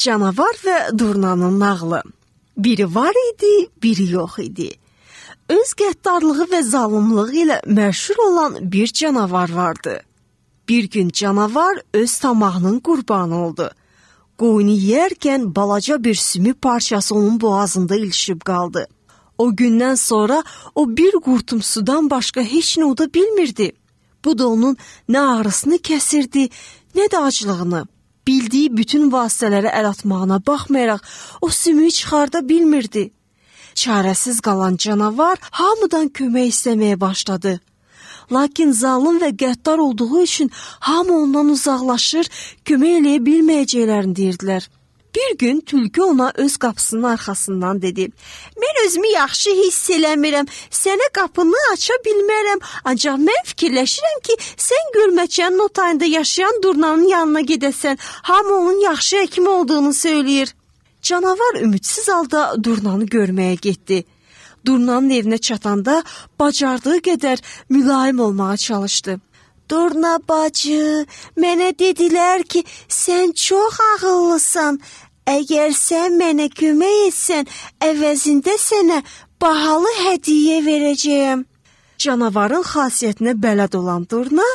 Canavar və Durnanın nağılı. Biri var idi, biri yox idi. Öz qəddarlığı və zalımlığı ilə məşhur olan bir canavar vardı. Bir gün canavar öz tamağının qurbanı oldu. Qoyunu yeyərkən balaca bir sümük parçası onun boğazında ilişib qaldı. O gündən sonra o bir qurtum sudan başqa heç nə oda bilmirdi. Bu da onun nə ağrısını kəsirdi, nə də aclığını. Bildiyi bütün vasitələrə əl atmağına baxmayaraq o sümüyü çıxarda bilmirdi. Çarəsiz qalan canavar hamıdan kömək istəməyə başladı. Lakin zalım və qəddar olduğu üçün hamı ondan uzaqlaşır, kömək eləyə bilməyəcəklərini deyirdilər. Bir gün tülkü ona öz qapısının arxasından dedi: "Mən özümü yaxşı hiss eləmirəm. Sənə qapını aça bilmərəm. Ancaq mən fikirləşirəm ki, sən gölməçənin o tayında yaşayan durnanın yanına gedəsən. Hamı onun yaxşı həkim olduğunu söyləyir." Canavar ümidsiz halda durnanı görməyə getdi. Durnanın evinə çatanda bacardığı qədər mülayim olmağa çalışdı. Durna bacı, mənə dedilər ki, sən çox ağıllısan. Əgər sən mənə kömək etsən, əvəzində sənə bahalı hədiyyə verəcəyəm. Canavarın xasiyyətinə bələd olan Durna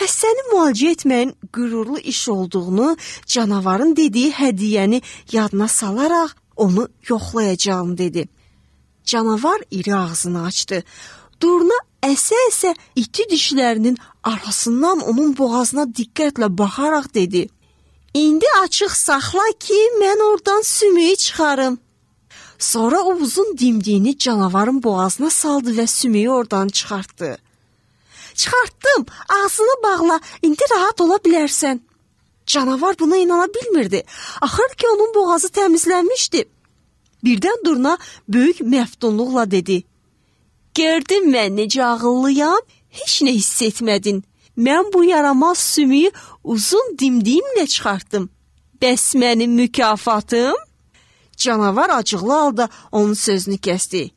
xəstəni müalicə etməyin qürurlu iş olduğunu, canavarın dediyi hədiyyəni yadına salaraq onu yoxlayacağım dedi. Canavar iri ağzını açdı. Durna əsə-əsə iti dişlərinin arasından onun boğazına diqqətlə baxaraq dedi: "İndi açıq saxla ki, mən oradan sümüyü çıxarım." Sonra o uzun dimdiyini canavarın boğazına saldı və sümüyü oradan çıxartdı. Çıxartdım, ağzını bağla, indi rahat ola bilərsən. Canavar buna inana bilmirdi. Axır ki, onun boğazı təmizlənmişdi. Birdən Durna böyük məftunluqla dedi: Gördün mən necə ağıllıyam? Heç nə hiss etmədin. Mən bu yaramaz sümüyü uzun dimdiyimlə çıxartdım. Bəs mənim mükafatım? Canavar acıqlı halda onun sözünü kəsdi.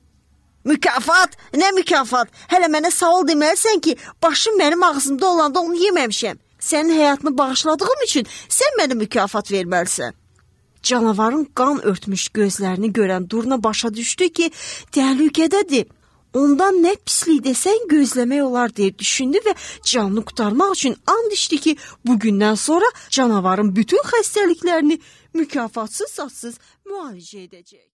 Mükafat? Nə mükafat? Hələ mənə sağ ol deməlisən ki, başım mənim ağzımda olanda onu yeməmişəm. Sənin həyatını bağışladığım üçün sən mənə mükafat verməlisən. Canavarın qan örtmüş gözlərini görən Durna başa düşdü ki, təhlükədədir. Ondan ne pisliği desen olar diye düşündü ve canını kurtarmak için and içdi ki bugünden sonra canavarın bütün hastalıklarını mükafatsız satsız müalicə edəcək.